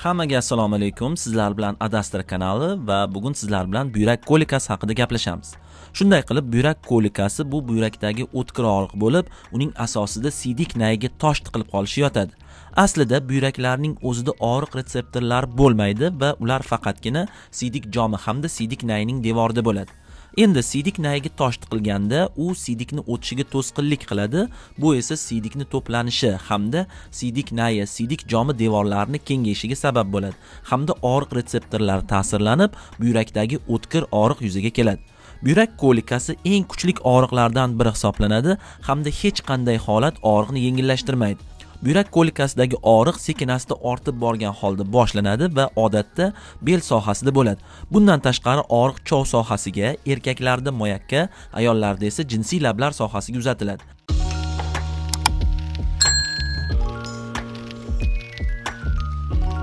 Hammaga assalomu alaykum. Sizlar bilan Adastra kanali va bugun sizlar bilan buyrak kolikasi haqida gaplashamiz. Shunday qilib, buyrak kolikasi bu buyrakdagi o'tkir og'riq bo'lib, uning asosida siydik nayiga tosh tiqilib qolishi yotadi. Aslida buyraklarning o'zida og'riq retseptorlari bo'lmaydi va ular faqatgina siydik jomi hamda siydik nayining devorida bo'ladi. endi siydik nayiga tosh tiqilganda u siydikni o'tishiga to'sqinlik qiladi bu esa siydikni to'planishi hamda siydik nayi siydik jomi devorlarini kengayishiga sabab bo'ladi hamda og'riq retseptorlari ta'sirlanib buyrakdagi o'tkir og'riq yuzaga keladi buyrak kolikasi eng kuchli og'riqlardan biri hisoblanadi hamda hech qanday holat og'riqni yengillashtirmaydi buyrak ko'likasidagi og'riq sekin asta ortib borgan holda boshlanadi va odatda bel sohasida bo'ladi bundan tashqari og'riq chov sohasiga erkaklarda moyakka ayollarda esa jinsiy lablar sohasiga uzatiladi